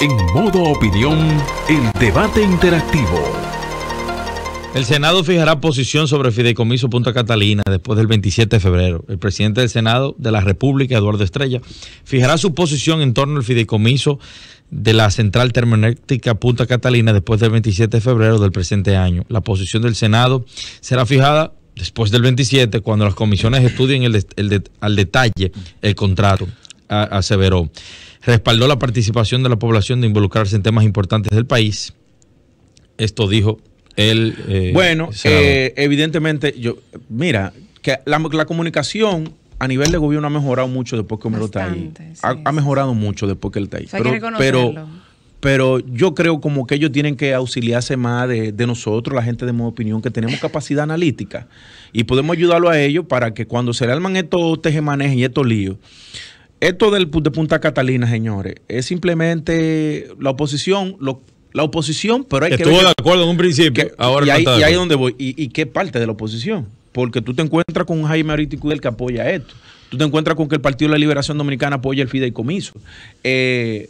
En modo opinión, el debate interactivo. El Senado fijará posición sobre el Fideicomiso Punta Catalina después del 27 de febrero. El presidente del Senado de la República, Eduardo Estrella, fijará su posición en torno al Fideicomiso de la Central Termoeléctrica Punta Catalina después del 27 de febrero del presente año. La posición del Senado será fijada después del 27 cuando las comisiones estudien al detalle el contrato, aseveró respaldó la participación de la población de involucrarse en temas importantes del país. Esto dijo él. Eh, bueno, eh, evidentemente, yo, mira, que la, comunicación a nivel de gobierno ha mejorado mucho después que Homero está ahí. ha, mejorado mucho después que él está ahí. pero, pero, yo creo como que ellos tienen que auxiliarse más de, nosotros, la gente de modo opinión, que tenemos capacidad analítica y podemos ayudarlo a ellos para que cuando se le arman estos tejemanejes y estos líos esto del, de Punta Catalina, señores, es simplemente la oposición, la oposición, pero hay que... Estuvo de acuerdo en un principio, ahora y, ahí, y ahí es donde voy. ¿Y, qué parte de la oposición? Porque tú te encuentras con Jaime el que apoya esto. Tú te encuentras con que el Partido de la Liberación Dominicana apoya el fideicomiso. Eh,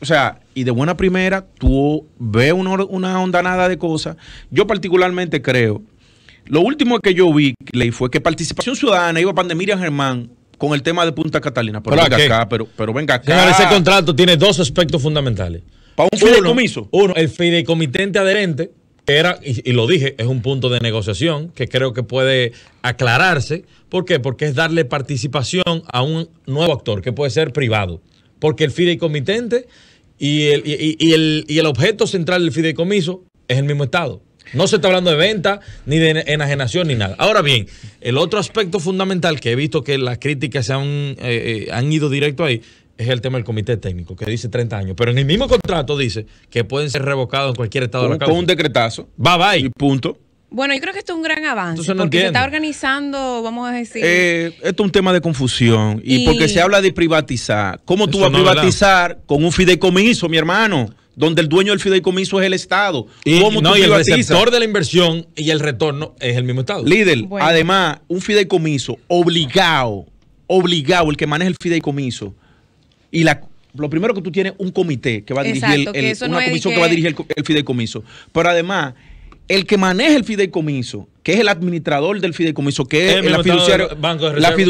o sea, y de buena primera, tú ves una, una ondanada de cosas. Yo particularmente creo, lo último que yo vi, fue que Participación Ciudadana iba a Miriam Germán con el tema de Punta Catalina. Pero, venga acá, pero, pero venga acá. ese contrato tiene dos aspectos fundamentales. ¿Para un fideicomiso? Uno, el fideicomitente adherente, era, y, lo dije, es un punto de negociación que creo que puede aclararse. ¿Por qué? Porque es darle participación a un nuevo actor, que puede ser privado. Porque el fideicomitente y el, el objeto central del fideicomiso es el mismo Estado. No se está hablando de venta, ni de enajenación, ni nada. Ahora bien, el otro aspecto fundamental que he visto que las críticas se han, eh, eh, han ido directo ahí es el tema del comité técnico, que dice 30 años. Pero en el mismo contrato dice que pueden ser revocados en cualquier estado de la causa. Con un decretazo. Bye bye. Y punto. Bueno, yo creo que esto es un gran avance. porque se está organizando, vamos a decir. Eh, esto es un tema de confusión. Y, porque se habla de privatizar. ¿Cómo tú vas a privatizar con un fideicomiso, mi hermano? donde el dueño del fideicomiso es el Estado. Y, el receptor de la inversión y el retorno es el mismo Estado. Líder, además, un fideicomiso obligado, obligado, el que maneja el fideicomiso y la lo primero que tú tienes un comité que va a dirigir el, va dirigir el, fideicomiso. Pero además, el que maneja el fideicomiso que es el administrador del fideicomiso, que es, la fiduciaria, Banco de la que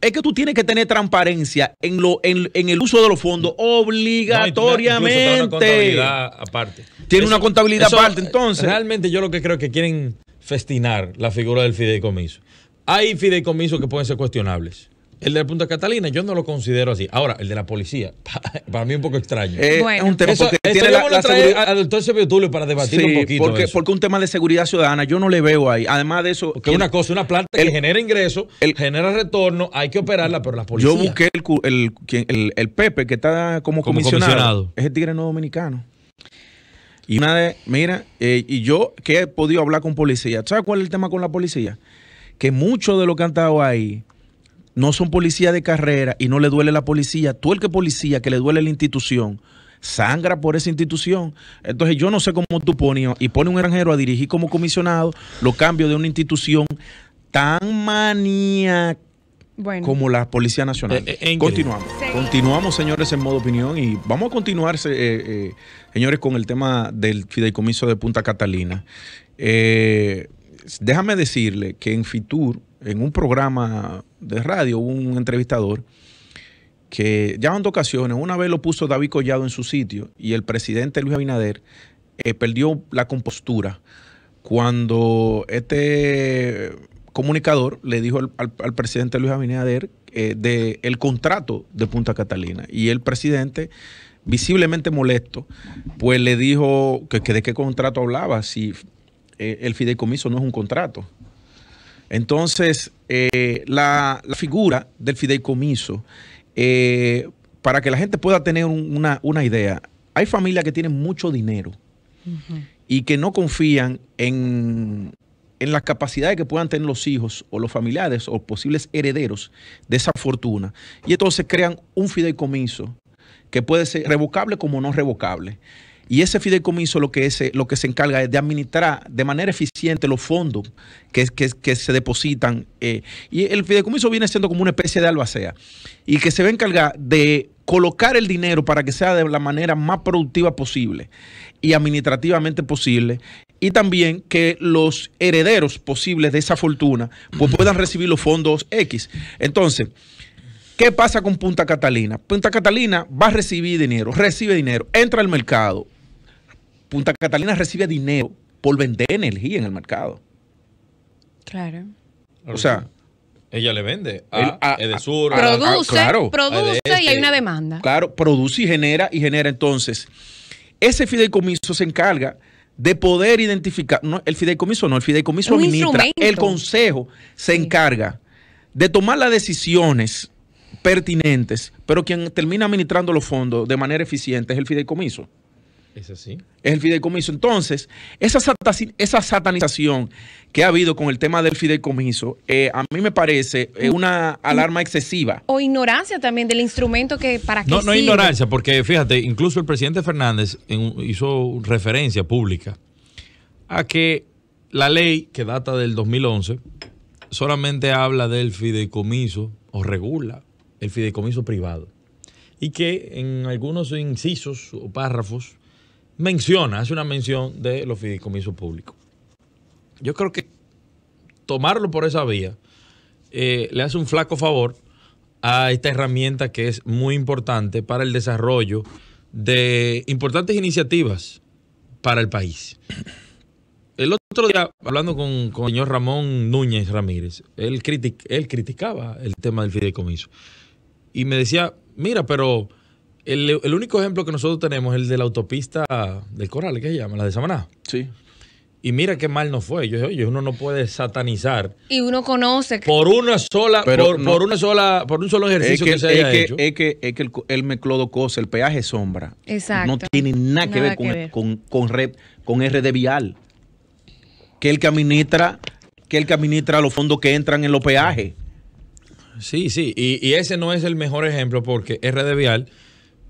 es que tú tienes que tener transparencia en lo en, el uso de los fondos obligatoriamente. tiene una aparte. Tiene una contabilidad aparte, entonces. Realmente yo lo que creo es que quieren festinar la figura del fideicomiso. Hay fideicomisos que pueden ser cuestionables. El de Punta Catalina, yo no lo considero así. Ahora, el de la policía, para mí un poco extraño. Eh, es un tema eso, tiene la, la al doctor para debatir un poquito. Porque, un tema de seguridad ciudadana yo no le veo ahí. Además de eso. que una cosa, una planta que genera ingresos, genera retorno, hay que operarla, pero la policía... Yo busqué el, Pepe, que está como, comisionado, Es el tigre no dominicano. Y una de, mira, eh, y yo que he podido hablar con policía, ¿sabes cuál es el tema con la policía? Que muchos de lo que han estado ahí no son policías de carrera y no le duele la policía, tú el que policía, que le duele la institución, sangra por esa institución. Entonces yo no sé cómo tú pones y pone un extranjero a dirigir como comisionado los cambios de una institución tan maníaca como la Policía Nacional. Eh, eh, continuamos. Continuamos, señores, en modo opinión y vamos a continuar, eh, señores, con el tema del fideicomiso de Punta Catalina. déjame decirle que en Fitur, en un programa de radio, un entrevistador que ya en dos ocasiones, una vez lo puso David Collado en su sitio y el presidente Luis Abinader eh, perdió la compostura cuando este comunicador le dijo al, presidente Luis Abinader eh, de del contrato de Punta Catalina y el presidente visiblemente molesto, pues le dijo que, de qué contrato hablaba si eh, el fideicomiso no es un contrato. Entonces, eh, la, figura del fideicomiso, eh, para que la gente pueda tener una, idea, hay familias que tienen mucho dinero y que no confían en, en las capacidades que puedan tener los hijos o los familiares o posibles herederos de esa fortuna. Y entonces crean un fideicomiso que puede ser revocable como no revocable. Y ese fideicomiso lo que, es, lo que se encarga es de administrar de manera eficiente los fondos que, se depositan. Eh, y el fideicomiso viene siendo como una especie de albacea y que se va a encargar de colocar el dinero para que sea de la manera más productiva posible y administrativamente posible y también que los herederos posibles de esa fortuna pues, puedan recibir los fondos X. Entonces, ¿qué pasa con Punta Catalina? Punta Catalina va a recibir dinero, recibe dinero, entra al mercado, Punta Catalina recibe dinero por vender energía en el mercado. Claro. O sea, ella le vende a, Edesur, produce, claro, produce y hay este. una demanda. Claro, produce y genera y genera entonces. Ese fideicomiso se encarga de poder identificar, no, el fideicomiso no, el fideicomiso administra, el consejo se encarga de tomar las decisiones pertinentes, pero quien termina administrando los fondos de manera eficiente es el fideicomiso. Es el fideicomiso. Entonces, esa, esa satanización que ha habido con el tema del fideicomiso, eh, a mí me parece eh, una alarma excesiva. O ignorancia también del instrumento que para No, no ignorancia, porque fíjate, incluso el presidente Fernández hizo referencia pública a que la ley que data del 2011 solamente habla del fideicomiso o regula el fideicomiso privado y que en algunos incisos o párrafos menciona, hace una mención de los fideicomisos públicos. Yo creo que tomarlo por esa vía eh, le hace un flaco favor a esta herramienta que es muy importante para el desarrollo de importantes iniciativas para el país. El otro día, hablando con, el señor Ramón Núñez Ramírez, él, critic, él criticaba el tema del fideicomiso y me decía, mira, pero el, único ejemplo que nosotros tenemos es el de la autopista del Coral, ¿qué se llama? La de Samaná. Sí. Y mira qué mal no fue. Yo, oye, uno no puede satanizar. Y uno conoce. Que... Por una sola, por, una sola, por un solo ejercicio es que, se haya hecho. Es que, el, el meclodo cosa, el peaje sombra. Exacto. No tiene nada, que ver, con, Con, RD Vial. Que el que que el que los fondos que entran en los peajes. Sí, sí. Y, y ese no es el mejor ejemplo porque RD Vial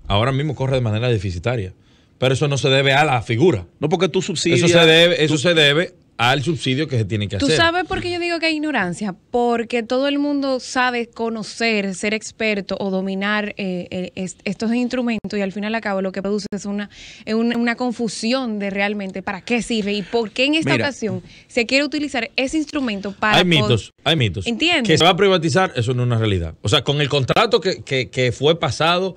ahora mismo corre de manera deficitaria. Pero eso no se debe a la figura. No porque tú subsidias. Eso se debe, eso se debe al subsidio que se tiene que hacer. ¿Tú sabes por qué yo digo que hay ignorancia? Porque todo el mundo sabe conocer, ser experto o dominar eh, eh, estos instrumentos y al final cabo lo que produce es una, una, confusión de realmente para qué sirve y por qué en esta ocasión se quiere utilizar ese instrumento para... Hay mitos, hay mitos. ¿Entiendes? Que se va a privatizar, eso no es una realidad. O sea, con el contrato que, que, que fue pasado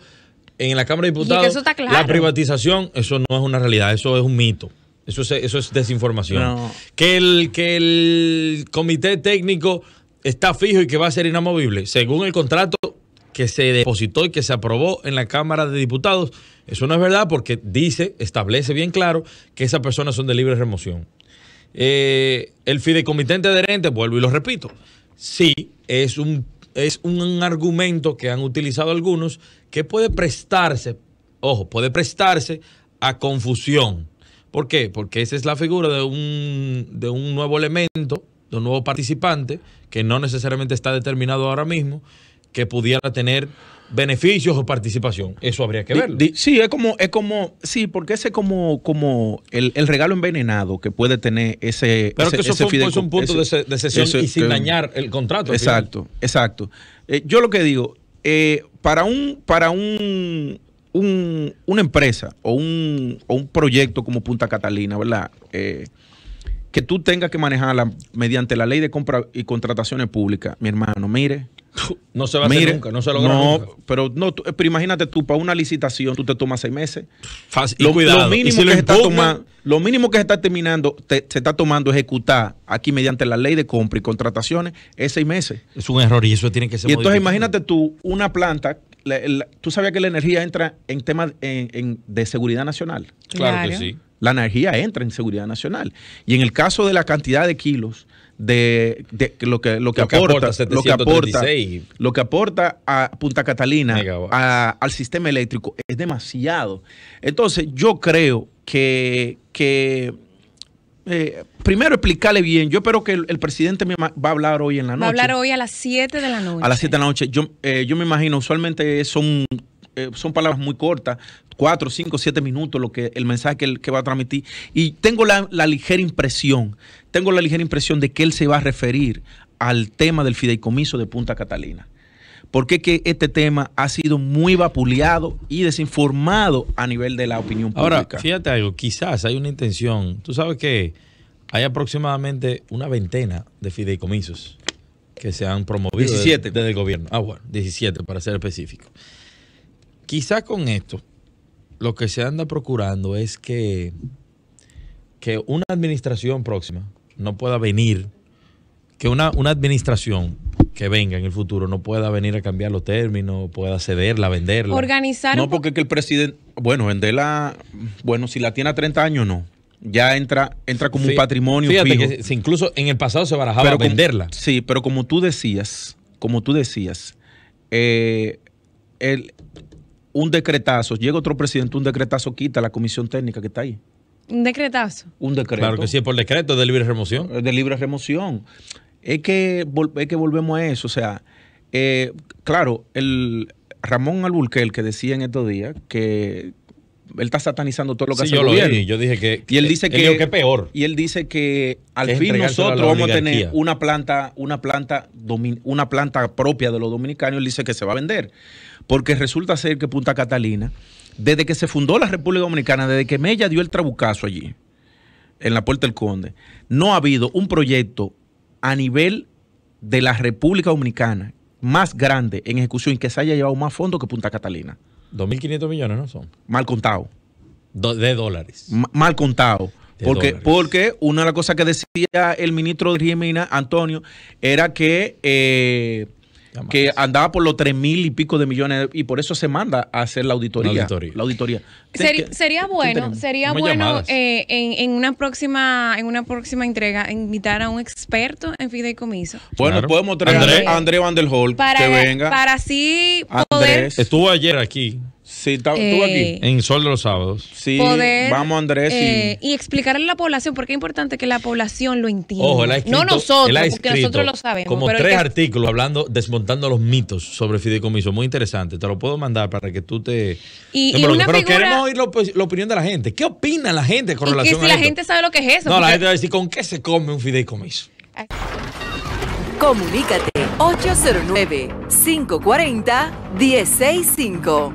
en la Cámara de Diputados, la privatización, eso no es una realidad, eso es un mito. Eso es, desinformación. Que, el, que el comité técnico está fijo y que va a ser inamovible. Según el contrato que se depositó y que se aprobó en la Cámara de Diputados, eso no es verdad porque dice, establece bien claro que esas personas son de libre remoción. Eh, el fideicomitente adherente, vuelvo y lo repito, sí, es un es un argumento que han utilizado algunos que puede prestarse, ojo, puede prestarse a confusión. ¿Por qué? Porque esa es la figura de un, de un nuevo elemento, de un nuevo participante, que no necesariamente está determinado ahora mismo, que pudiera tener beneficios o participación. Eso habría que verlo. sí, es como, es como, sí, porque ese es como, como el, regalo envenenado que puede tener ese. Pero que eso es un punto de, sesión y sin dañar el contrato. Exacto, exacto. Eh, yo lo que digo, eh, para un, para un, un, una empresa o un, un proyecto como Punta Catalina, ¿verdad? Eh, que tú tengas que manejarla mediante la ley de compra y contrataciones públicas, mi hermano, mire, No se va a hacer nunca, no se logra nunca. Pero, no, pero imagínate tú, para una licitación tú te tomas seis meses. Fácil, lo, lo, mínimo que se está tomando, lo mínimo que se está terminando, se está tomando ejecutar aquí mediante la ley de compra y contrataciones es seis meses. Es un error y eso tiene que ser Y entonces imagínate tú, una planta, tú sabías que la energía entra en temas de seguridad nacional. claro que sí. La energía entra en seguridad nacional. Y en el caso de la cantidad de kilos de, lo que lo que aporta, lo que aporta, a Punta Catalina al sistema eléctrico es demasiado. Entonces, yo creo que, eh, primero explicarle bien. Yo espero que el, presidente me va a hablar hoy en la noche. Va a hablar hoy a las 7 de la noche. A las 7 de la noche. Yo, eh, yo me imagino, usualmente son eh, son palabras muy cortas cuatro, cinco, siete minutos lo que, el mensaje que, él, que va a transmitir. Y tengo la, ligera impresión, tengo la ligera impresión de que él se va a referir al tema del fideicomiso de Punta Catalina porque que este tema ha sido muy vapuleado y desinformado a nivel de la opinión pública. Ahora, fíjate algo, quizás hay una intención. Tú sabes que hay aproximadamente una veintena de fideicomisos que se han promovido Desde, desde el gobierno. Ah, bueno, 17 para ser específico. Quizás con esto lo que se anda procurando es que, que una administración próxima no pueda venir, que una, administración que venga en el futuro no pueda venir a cambiar los términos, pueda cederla, venderla. Organizar. No, porque que el presidente, bueno, venderla, bueno, si la tiene a 30 años, no. Ya entra, entra como un patrimonio. Fíjate incluso en el pasado se barajaba venderla. sí, pero como tú decías, como tú decías, eh, el, un decretazo, llega otro presidente, un decretazo quita la comisión técnica que está ahí. Un decretazo. Un decreto. Claro que sí, por decreto de libre remoción. De libre remoción. Es que, es que volvemos a eso. O sea, eh, claro, el Ramón Alburquerque que decía en estos días que él está satanizando todo lo que hace yo gobierno. yo dije que y él dice que, que, peor. Y él dice que al fin nosotros vamos a tener una planta, una planta, una planta propia de los dominicanos. Él dice que se va a vender porque resulta ser que Punta Catalina, desde que se fundó la República Dominicana, desde que Mella dio el trabucazo allí, en la Puerta del Conde, no ha habido un proyecto a nivel de la República Dominicana más grande en ejecución y que se haya llevado más fondos que Punta Catalina. 2.500 millones, ¿no son? Mal contado. de dólares. mal contado. porque, porque una de las cosas que decía el ministro de Jimena, Antonio, era que eh, que andaba por los tres mil y pico de millones y por eso se manda a hacer la auditoría. La auditoría. sería bueno, sería bueno eh, en, una próxima en una próxima entrega invitar a un experto en fideicomiso. Bueno, podemos traer a André Van que venga. Para así poder... Estuvo ayer aquí. Sí, estuvo aquí. Eh, en Sol de los Sábados. Sí, vamos Andrés. y... Eh, explicarle a la población, porque es importante que la población lo entienda. no nosotros, porque nosotros lo sabemos. Como tres artículos hablando, desmontando los mitos sobre fideicomiso. Muy interesante. Te lo puedo mandar para que tú te. Y, pero, queremos oír la, opinión de la gente. ¿Qué opina la gente con a relación que si la gente sabe lo que es eso. No, la gente va a decir, ¿con qué se come un fideicomiso? Comunícate 809 540 165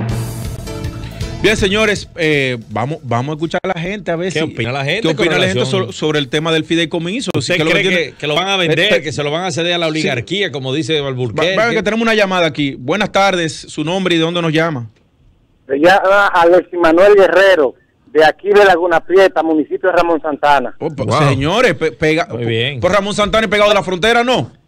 Bien, señores, eh, vamos, vamos a escuchar a la gente a ver ¿Qué si, opina la gente, ¿qué la gente sobre, el tema del fideicomiso. que, lo van a eh, vender, eh, que se lo van a ceder a la oligarquía, como dice Valburquer? que tenemos una llamada aquí. Buenas tardes, su nombre y de dónde nos llama. Se llama Manuel Guerrero de aquí de Laguna Prieta, municipio de Ramón Santana. Oh, pues, señores, por pues, Ramón Santana y pegado de la frontera, ¿no?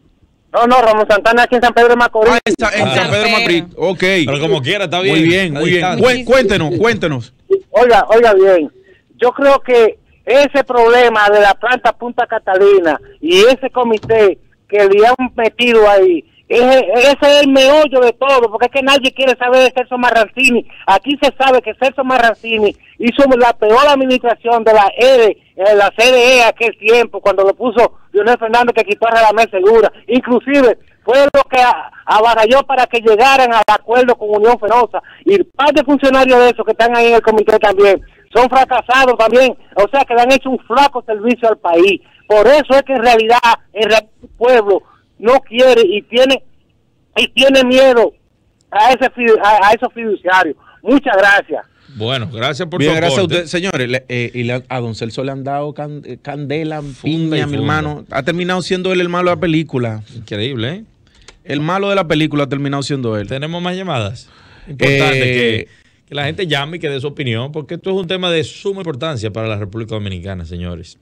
No, no, Ramón Santana aquí en San Pedro de Macorís. Ah, en, San, en ah. San Pedro de Macorís, ok. Pero como quiera, está bien. Muy bien, muy bien. cuéntenos, cuéntenos. Oiga, oiga bien, yo creo que ese problema de la planta Punta Catalina y ese comité que le han metido ahí ese es el meollo de todo, porque es que nadie quiere saber de Celso Marrancini. Aquí se sabe que Celso Marrancini hizo la peor administración de la ERE, la CDE aquel tiempo, cuando lo puso Leonel Fernández que quitó la mesa Segura. Inclusive fue lo que abaralló para que llegaran al acuerdo con Unión Fenosa. Y parte de funcionarios de esos que están ahí en el comité también son fracasados también, o sea que le han hecho un flaco servicio al país. Por eso es que en realidad el pueblo no quiere y tiene y tiene miedo a, ese, a, esos fiduciarios. Muchas gracias. Bueno, gracias por Bien, gracias a usted, señores. Eh, y a Don Celso le han dado eh, candela, funda mi hermano. Ha terminado siendo él el malo de la película. Increíble, ¿eh? El malo de la película ha terminado siendo él. Tenemos más llamadas. Importante eh, que, que la gente llame y que dé su opinión, porque esto es un tema de suma importancia para la República Dominicana, señores.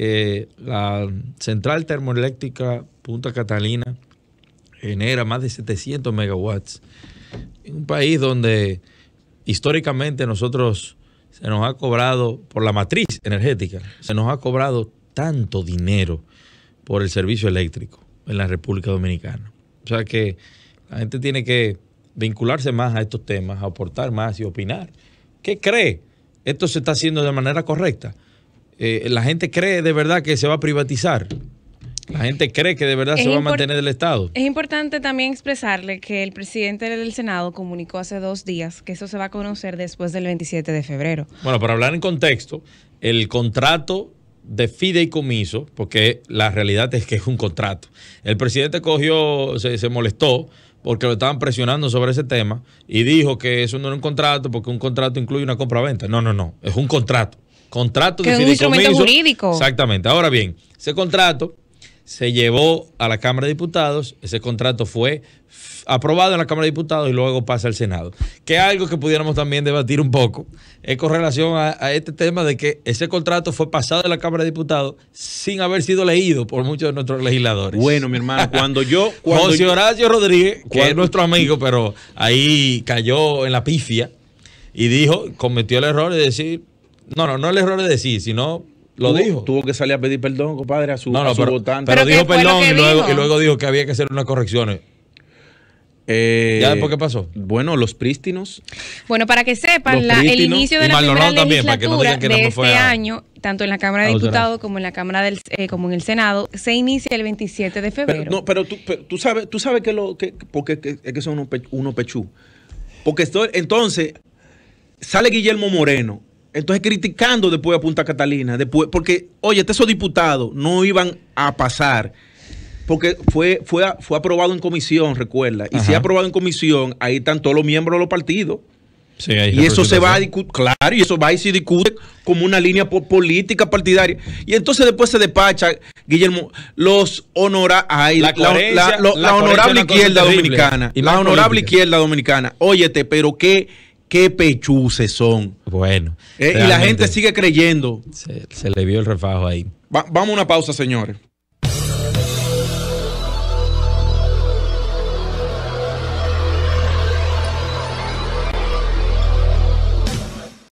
Eh, la central termoeléctrica Punta Catalina genera más de 700 megawatts. En un país donde históricamente nosotros se nos ha cobrado, por la matriz energética, se nos ha cobrado tanto dinero por el servicio eléctrico en la República Dominicana. O sea que la gente tiene que vincularse más a estos temas, aportar más y opinar. ¿Qué cree? ¿Esto se está haciendo de manera correcta? Eh, la gente cree de verdad que se va a privatizar. La gente cree que de verdad se va a mantener el Estado. Es importante también expresarle que el presidente del Senado comunicó hace dos días que eso se va a conocer después del 27 de febrero. Bueno, para hablar en contexto, el contrato de fideicomiso, porque la realidad es que es un contrato. El presidente cogió, se, molestó porque lo estaban presionando sobre ese tema y dijo que eso no era un contrato porque un contrato incluye una compra-venta. No, no, no, es un contrato contrato que de es un instrumento jurídico. Exactamente. Ahora bien, ese contrato se llevó a la Cámara de Diputados, ese contrato fue aprobado en la Cámara de Diputados y luego pasa al Senado. Que algo que pudiéramos también debatir un poco es con relación a, este tema de que ese contrato fue pasado en la Cámara de Diputados sin haber sido leído por muchos de nuestros legisladores. Bueno, mi hermano, cuando yo... José Horacio Rodríguez, que es nuestro amigo, pero ahí cayó en la pifia y dijo, cometió el error de decir, no, no, no el error de decir, sino lo dijo. Tuvo que salir a pedir perdón, compadre, a su, votante. Pero, dijo perdón y luego, dijo? que había que hacer unas correcciones. Eh, ¿Ya por qué pasó? Bueno, los prístinos. Bueno, para que sepan, el inicio de la primera legislatura de este año, tanto en la Cámara de Diputados como en la Cámara del, eh, como en el Senado, se inicia el 27 de febrero. Pero, no, pero tú, sabes, tú sabes que lo que porque es que son unos pechú. Porque entonces sale Guillermo Moreno entonces criticando después a Punta Catalina, después, porque, oye, esos diputados no iban a pasar. Porque fue, fue, fue aprobado en comisión, recuerda. Y si ha aprobado en comisión, ahí están todos los miembros de los partidos. y eso se va a discutir, claro, y eso va y se discute como una línea política partidaria. Y entonces después se despacha, Guillermo, los honora la, honorable izquierda dominicana. Y la honorable izquierda dominicana. Óyete, pero qué qué pechuces son. Bueno. Eh, y la gente sigue creyendo. Se, le vio el refajo ahí. vamos a una pausa, señores.